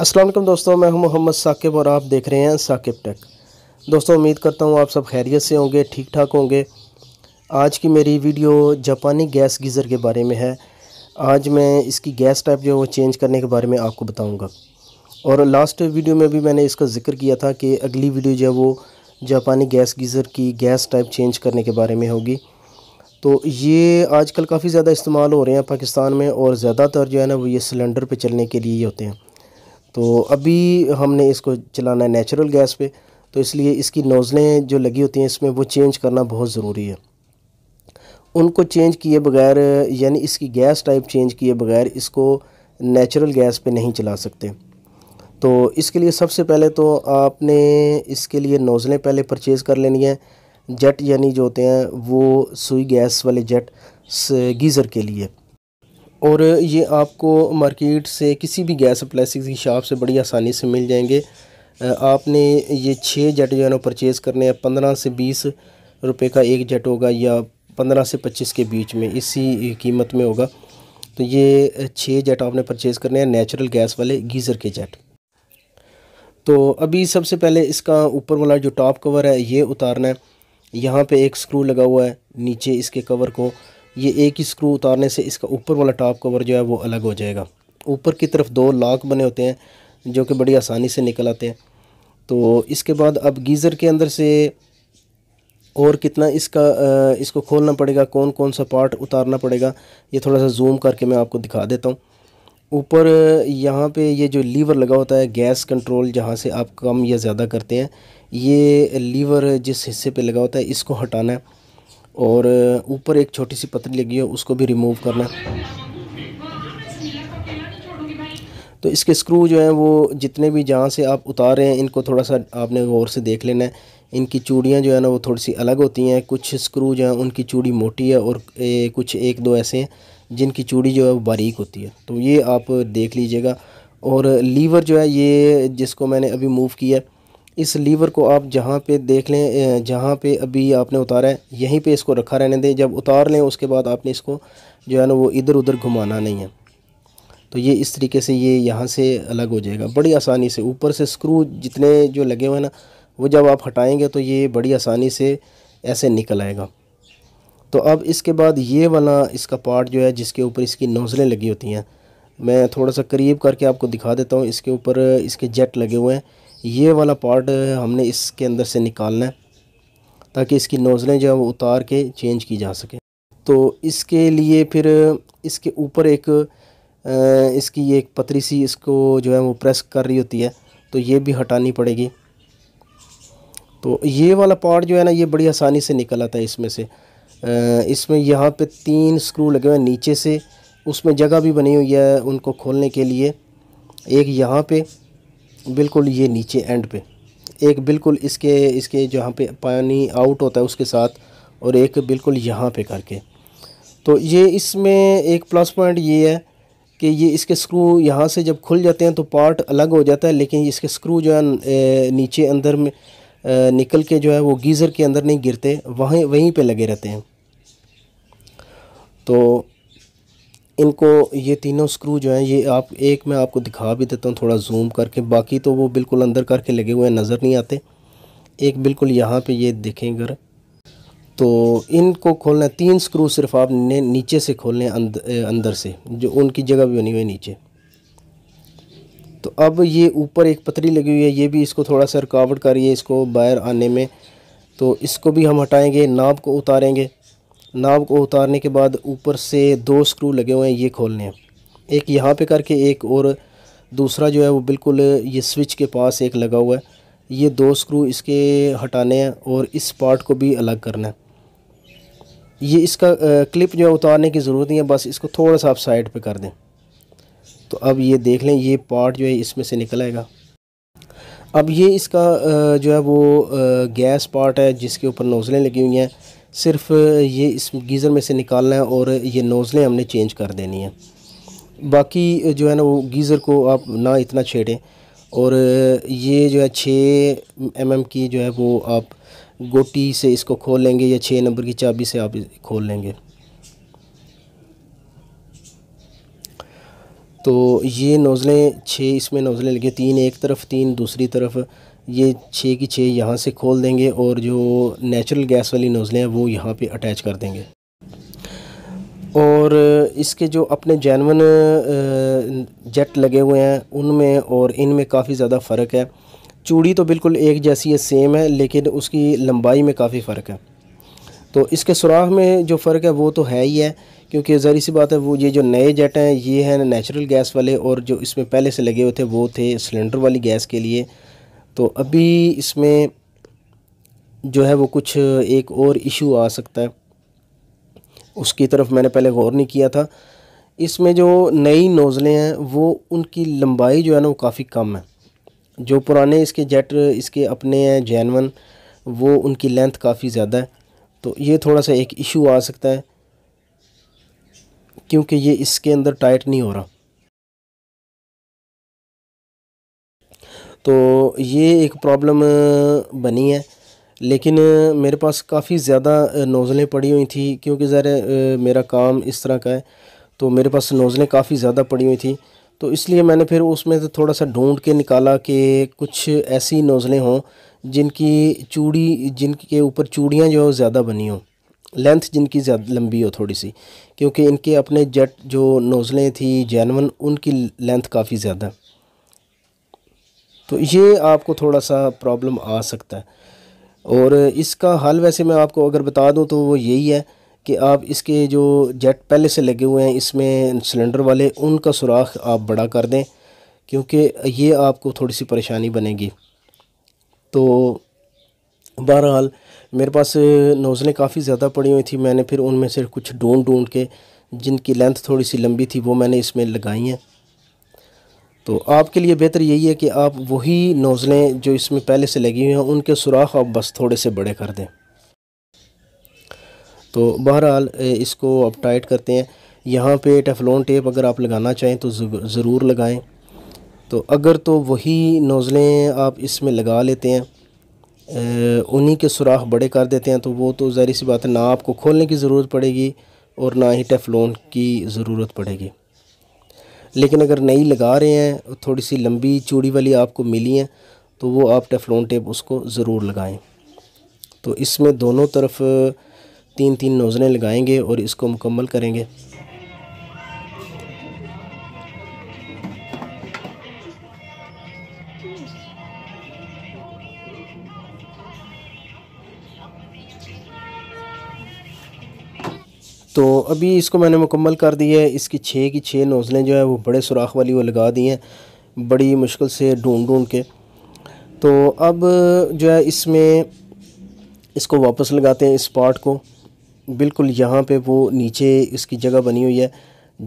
असलम दोस्तों मैं हूं मोहम्मद साकिब और आप देख रहे हैं साकिब टेक दोस्तों उम्मीद करता हूं आप सब खैरियत से होंगे ठीक ठाक होंगे आज की मेरी वीडियो जापानी गैस गीज़र के बारे में है आज मैं इसकी गैस टाइप जो है वो चेंज करने के बारे में आपको बताऊंगा और लास्ट वीडियो में भी मैंने इसका जिक्र किया था कि अगली वीडियो जो है वो जापानी गैस गीज़र की गैस टाइप चेंज करने के बारे में होगी तो ये आजकल काफ़ी ज़्यादा इस्तेमाल हो रहे हैं पाकिस्तान में और ज़्यादातर जो है ना वो ये सिलेंडर पर चलने के लिए ही होते हैं तो अभी हमने इसको चलाना है नेचुरल गैस पे तो इसलिए इसकी नोज़लें जो लगी होती हैं इसमें वो चेंज करना बहुत ज़रूरी है उनको चेंज किए बगैर यानी इसकी गैस टाइप चेंज किए बगैर इसको नेचुरल गैस पे नहीं चला सकते तो इसके लिए सबसे पहले तो आपने इसके लिए नोज़लें पहले परचेज़ कर लेनी है जेट यानी जो होते हैं वो सुई गैस वाले जेट गीज़र के लिए और ये आपको मार्केट से किसी भी गैस अप्लाइसिस की शॉप से बड़ी आसानी से मिल जाएंगे आपने ये छः जेट जो है ना परचेज़ करने हैं पंद्रह से बीस रुपए का एक जेट होगा या पंद्रह से पच्चीस के बीच में इसी कीमत में होगा तो ये छः जेट आपने परचेज़ करने हैं नेचुरल गैस वाले गीज़र के जेट तो अभी सबसे पहले इसका ऊपर वाला जो टॉप कवर है ये उतारना है यहाँ पे एक स्क्रू लगा हुआ है नीचे इसके कवर को ये एक ही स्क्रू उतारने से इसका ऊपर वाला टॉप कवर जो है वो अलग हो जाएगा ऊपर की तरफ दो लॉक बने होते हैं जो कि बड़ी आसानी से निकल आते हैं तो इसके बाद अब गीज़र के अंदर से और कितना इसका इसको खोलना पड़ेगा कौन कौन सा पार्ट उतारना पड़ेगा ये थोड़ा सा जूम करके मैं आपको दिखा देता हूँ ऊपर यहाँ पे ये जो लीवर लगा होता है गैस कंट्रोल जहाँ से आप कम या ज़्यादा करते हैं ये लीवर जिस हिस्से पे लगा होता है इसको हटाना है और ऊपर एक छोटी सी पतली लगी है उसको भी रिमूव करना तो इसके स्क्रू जो हैं वो जितने भी जहाँ से आप उतार रहे हैं इनको थोड़ा सा आपने गौर से देख लेना है इनकी चूड़ियाँ जो है ना वो थोड़ी सी अलग होती हैं कुछ स्क्रू जो हैं उनकी चूड़ी मोटी है और ए, कुछ एक दो ऐसे हैं जिनकी चूड़ी जो है वो बारीक होती है तो ये आप देख लीजिएगा और लीवर जो है ये जिसको मैंने अभी मूव किया इस लीवर को आप जहाँ पे देख लें जहाँ पे अभी आपने उतारा है यहीं पे इसको रखा रहने दें जब उतार लें उसके बाद आपने इसको जो है ना वो इधर उधर घुमाना नहीं है तो ये इस तरीके से ये यहाँ से अलग हो जाएगा बड़ी आसानी से ऊपर से स्क्रू जितने जो लगे हुए हैं ना वो जब आप हटाएँगे तो ये बड़ी आसानी से ऐसे निकल आएगा तो अब इसके बाद ये वाला इसका पार्ट जो है जिसके ऊपर इसकी नोज़लें लगी होती हैं मैं थोड़ा सा करीब करके आपको दिखा देता हूँ इसके ऊपर इसके जेट लगे हुए हैं ये वाला पार्ट हमने इसके अंदर से निकालना है ताकि इसकी नोज़लें जो है वो उतार के चेंज की जा सके तो इसके लिए फिर इसके ऊपर एक इसकी एक पतरी सी इसको जो है वो प्रेस कर रही होती है तो ये भी हटानी पड़ेगी तो ये वाला पार्ट जो है ना ये बड़ी आसानी से निकल आता है इसमें से इसमें यहाँ पे तीन स्क्रू लगे हुए हैं नीचे से उसमें जगह भी बनी हुई है उनको खोलने के लिए एक यहाँ पे बिल्कुल ये नीचे एंड पे एक बिल्कुल इसके इसके जहाँ पे पानी आउट होता है उसके साथ और एक बिल्कुल यहाँ पे करके तो ये इसमें एक प्लस पॉइंट ये है कि ये इसके स्क्रू यहाँ से जब खुल जाते हैं तो पार्ट अलग हो जाता है लेकिन इसके स्क्रू जो है नीचे अंदर में निकल के जो है वो गीज़र के अंदर नहीं गिरते वहीं वहीं पे लगे रहते हैं तो इनको ये तीनों स्क्रू जो हैं ये आप एक मैं आपको दिखा भी देता हूँ थोड़ा जूम करके बाकी तो वो बिल्कुल अंदर करके लगे हुए हैं नज़र नहीं आते एक बिल्कुल यहाँ पे ये देखें अगर तो इनको खोलना तीन स्क्रू सिर्फ आपने नीचे से खोलने अंद, अंदर से जो उनकी जगह भी बनी हुई है नीचे तो अब ये ऊपर एक पतरी लगी हुई है ये भी इसको थोड़ा सा रुकावट करिए इसको बाहर आने में तो इसको भी हम हटाएंगे नाब को उतारेंगे नाव को उतारने के बाद ऊपर से दो स्क्रू लगे हुए हैं ये खोलने हैं एक यहाँ पे करके एक और दूसरा जो है वो बिल्कुल ये स्विच के पास एक लगा हुआ है ये दो स्क्रू इसके हटाने हैं और इस पार्ट को भी अलग करना है ये इसका क्लिप जो है उतारने की ज़रूरत नहीं है बस इसको थोड़ा सा आप साइड पर कर दें तो अब ये देख लें ये पार्ट जो है इसमें से निकल आएगा अब ये इसका जो है वो गैस पार्ट है जिसके ऊपर नोज़लें लगी हुई हैं सिर्फ ये इस गीज़र में से निकालना है और ये नोज़लें हमने चेंज कर देनी है बाकी जो है ना वो गीज़र को आप ना इतना छेड़ें और ये जो है छः एम की जो है वो आप गोटी से इसको खोल लेंगे या छः नंबर की चाबी से आप खोल लेंगे तो ये नोज़लें छः इसमें नोज़लें लगे तीन एक तरफ तीन दूसरी तरफ ये छः की छः यहाँ से खोल देंगे और जो नेचुरल गैस वाली नोज़लें हैं वो यहाँ पे अटैच कर देंगे और इसके जो अपने जैनवन जेट लगे हुए हैं उनमें और इनमें काफ़ी ज़्यादा फ़र्क है चूड़ी तो बिल्कुल एक जैसी है सेम है लेकिन उसकी लंबाई में काफ़ी फ़र्क है तो इसके सुराख में जो फ़र्क है वो तो है ही है क्योंकि ज़री सी बात है वो ये जो नए जेट हैं ये हैं नेचुरल गैस वाले और जो इसमें पहले से लगे हुए थे वो थे सिलेंडर वाली गैस के लिए तो अभी इसमें जो है वो कुछ एक और इशू आ सकता है उसकी तरफ मैंने पहले गौर नहीं किया था इसमें जो नई नोज़लें हैं वो उनकी लंबाई जो है ना वो काफ़ी कम है जो पुराने इसके जेट इसके अपने हैं जैनवन वो उनकी लेंथ काफ़ी ज़्यादा है तो ये थोड़ा सा एक इशू आ सकता है क्योंकि ये इसके अंदर टाइट नहीं हो रहा तो ये एक प्रॉब्लम बनी है लेकिन मेरे पास काफ़ी ज़्यादा नोज़लें पड़ी हुई थी क्योंकि ज़रा मेरा काम इस तरह का है तो मेरे पास नोज़लें काफ़ी ज़्यादा पड़ी हुई थी तो इसलिए मैंने फिर उसमें से थोड़ा सा ढूंढ के निकाला कि कुछ ऐसी नोज़लें हों जिनकी चूड़ी जिनके ऊपर चूड़ियाँ जो ज़्यादा बनी हों लेंथ जिनकी ज़्यादा लंबी हो थोड़ी सी क्योंकि इनके अपने जेट जो नोज़लें थी जैनवन उनकी लेंथ काफ़ी ज़्यादा तो ये आपको थोड़ा सा प्रॉब्लम आ सकता है और इसका हल वैसे मैं आपको अगर बता दूं तो वो यही है कि आप इसके जो जेट पहले से लगे हुए हैं इसमें सिलेंडर वाले उनका सुराख आप बड़ा कर दें क्योंकि ये आपको थोड़ी सी परेशानी बनेगी तो बहरहाल मेरे पास नोज़लें काफ़ी ज़्यादा पड़ी हुई थी मैंने फिर उनमें से कुछ ढूंढ ढूंढ के जिनकी लेंथ थोड़ी सी लंबी थी वो मैंने इसमें लगाई हैं तो आपके लिए बेहतर यही है कि आप वही नोज़लें जो इसमें पहले से लगी हुई हैं उनके सुराख आप बस थोड़े से बड़े कर दें तो बहरहाल इसको आप टाइट करते हैं यहाँ पे टेफलोन टेप अगर आप लगाना चाहें तो ज़रूर लगाएं तो अगर तो वही नोज़लें आप इसमें लगा लेते हैं उन्हीं के सुराख बड़े कर देते हैं तो वो तो ज़ाहिर सी बात है ना आपको खोलने की ज़रूरत पड़ेगी और ना ही टेफलोन की ज़रूरत पड़ेगी लेकिन अगर नई लगा रहे हैं थोड़ी सी लंबी चूड़ी वाली आपको मिली है तो वो आप टेफलोन टेप उसको ज़रूर लगाएं तो इसमें दोनों तरफ तीन तीन नोज़लें लगाएंगे और इसको मुकम्मल करेंगे तो अभी इसको मैंने मुकम्मल कर दी है इसकी छः की छः नोज़लें जो है वो बड़े सुराख वाली वो लगा दी हैं बड़ी मुश्किल से ढूंढ ढूंढ के तो अब जो है इसमें इसको वापस लगाते हैं इस पार्ट को बिल्कुल यहाँ पे वो नीचे इसकी जगह बनी हुई है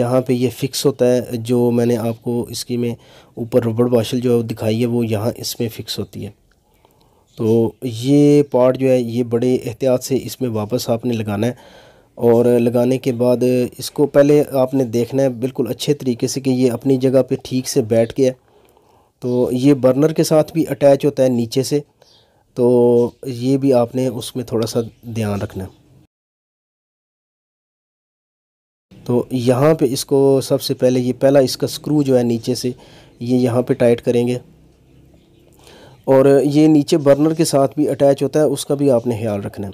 जहाँ पे ये फ़िक्स होता है जो मैंने आपको इसकी में ऊपर रबड़ बाशल जो है दिखाई है वो यहाँ इसमें फ़िक्स होती है तो ये पार्ट जो है ये बड़े एहतियात से इसमें वापस आपने लगाना है और लगाने के बाद इसको पहले आपने देखना है बिल्कुल अच्छे तरीके से कि ये अपनी जगह पे ठीक से बैठ गया तो ये बर्नर के साथ भी अटैच होता है नीचे से तो ये भी आपने उसमें थोड़ा सा ध्यान रखना है तो यहाँ पे इसको सबसे पहले ये पहला इसका स्क्रू जो है नीचे से ये यहाँ पे टाइट करेंगे और ये नीचे बर्नर के साथ भी अटैच होता है उसका भी आपने ख्याल रखना है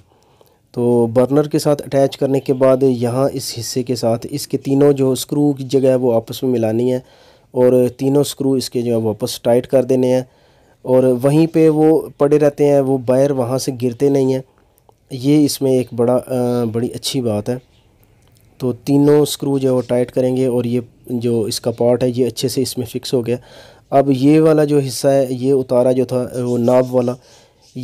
तो बर्नर के साथ अटैच करने के बाद यहाँ इस हिस्से के साथ इसके तीनों जो स्क्रू की जगह है वो आपस में मिलानी है और तीनों स्क्रू इसके जो है वापस टाइट कर देने हैं और वहीं पे वो पड़े रहते हैं वो बायर वहाँ से गिरते नहीं हैं ये इसमें एक बड़ा आ, बड़ी अच्छी बात है तो तीनों स्क्रू जो है वो टाइट करेंगे और ये जो इसका पार्ट है ये अच्छे से इसमें फ़िक्स हो गया अब ये वाला जो हिस्सा है ये उतारा जो था वो नाव वाला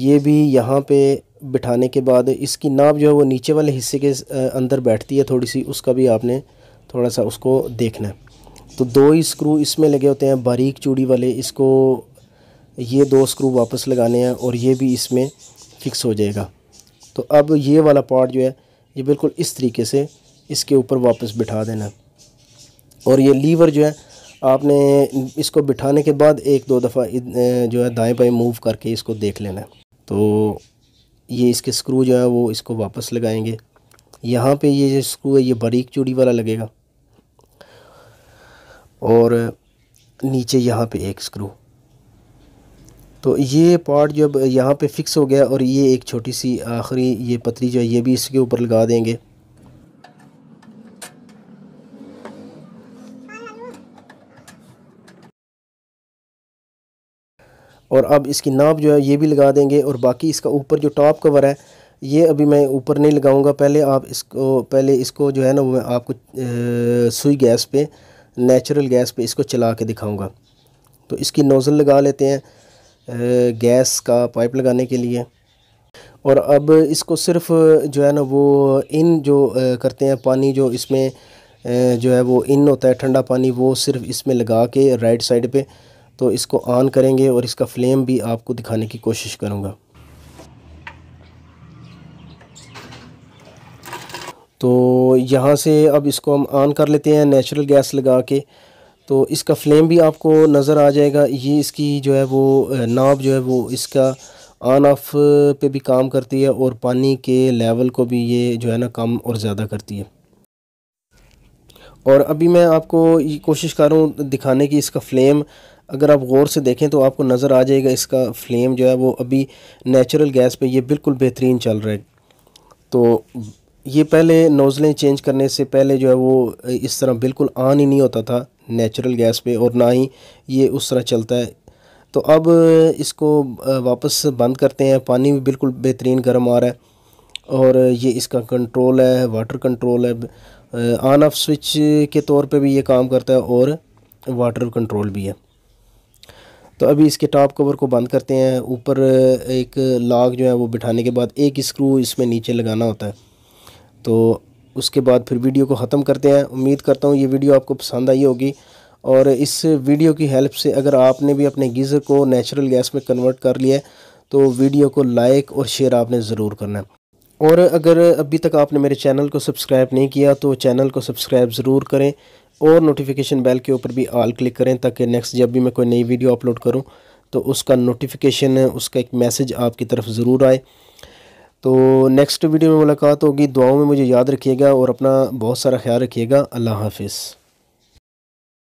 ये भी यहाँ पे बिठाने के बाद इसकी नाप जो है वो नीचे वाले हिस्से के अंदर बैठती है थोड़ी सी उसका भी आपने थोड़ा सा उसको देखना है तो दो ही स्क्रू इसमें लगे होते हैं बारीक चूड़ी वाले इसको ये दो स्क्रू वापस लगाने हैं और ये भी इसमें फिक्स हो जाएगा तो अब ये वाला पार्ट जो है ये बिल्कुल इस तरीके से इसके ऊपर वापस बिठा देना और ये लीवर जो है आपने इसको बिठाने के बाद एक दो दफ़ा जो है दाएं बाएं मूव करके इसको देख लेना तो ये इसके स्क्रू जो है वो इसको वापस लगाएंगे यहाँ पे ये जो स्क्रू है ये बारीक चूड़ी वाला लगेगा और नीचे यहाँ पे एक स्क्रू तो ये पार्ट जब यहाँ पे फिक्स हो गया और ये एक छोटी सी आखिरी ये पतली जो है ये भी इसके ऊपर लगा देंगे और अब इसकी नाप जो है ये भी लगा देंगे और बाकी इसका ऊपर जो टॉप कवर है ये अभी मैं ऊपर नहीं लगाऊंगा पहले आप इसको पहले इसको जो है ना मैं आपको सुई गैस पे नेचुरल गैस पे इसको चला के दिखाऊंगा तो इसकी नोज़ल लगा लेते हैं गैस का पाइप लगाने के लिए और अब इसको सिर्फ जो है ना वो इन जो करते हैं पानी जो इसमें जो है वो इन होता है ठंडा पानी वो सिर्फ इसमें लगा के राइट साइड पर तो इसको ऑन करेंगे और इसका फ्लेम भी आपको दिखाने की कोशिश करूँगा तो यहाँ से अब इसको हम ऑन कर लेते हैं नेचुरल गैस लगा के तो इसका फ्लेम भी आपको नज़र आ जाएगा ये इसकी जो है वो नाब जो है वो इसका ऑन ऑफ पे भी काम करती है और पानी के लेवल को भी ये जो है ना कम और ज़्यादा करती है और अभी मैं आपको ये कोशिश कर रहा हूँ दिखाने की इसका फ्लेम अगर आप गौर से देखें तो आपको नज़र आ जाएगा इसका फ्लेम जो है वो अभी नेचुरल गैस पे ये बिल्कुल बेहतरीन चल रहा है तो ये पहले नोज़लें चेंज करने से पहले जो है वो इस तरह बिल्कुल आन ही नहीं होता था नेचुरल गैस पे और ना ही ये उस तरह चलता है तो अब इसको वापस बंद करते हैं पानी भी बिल्कुल बेहतरीन गर्म आ रहा है और ये इसका कंट्रोल है वाटर कंट्रोल है ऑन ऑफ स्विच के तौर पे भी ये काम करता है और वाटर कंट्रोल भी है तो अभी इसके टॉप कवर को बंद करते हैं ऊपर एक लॉक जो है वो बिठाने के बाद एक स्क्रू इसमें नीचे लगाना होता है तो उसके बाद फिर वीडियो को ख़त्म करते हैं उम्मीद करता हूँ ये वीडियो आपको पसंद आई होगी और इस वीडियो की हेल्प से अगर आपने भी अपने गीज़र को नेचुरल गैस में कन्वर्ट कर लिया तो वीडियो को लाइक और शेयर आपने ज़रूर करना है और अगर अभी तक आपने मेरे चैनल को सब्सक्राइब नहीं किया तो चैनल को सब्सक्राइब ज़रूर करें और नोटिफिकेशन बेल के ऊपर भी ऑल क्लिक करें ताकि नेक्स्ट जब भी मैं कोई नई वीडियो अपलोड करूँ तो उसका नोटिफिकेशन उसका एक मैसेज आपकी तरफ ज़रूर आए तो नेक्स्ट वीडियो में मुलाकात होगी दुआओं में मुझे याद रखिएगा और अपना बहुत सारा ख्याल रखिएगा अल्लाह हाफिज़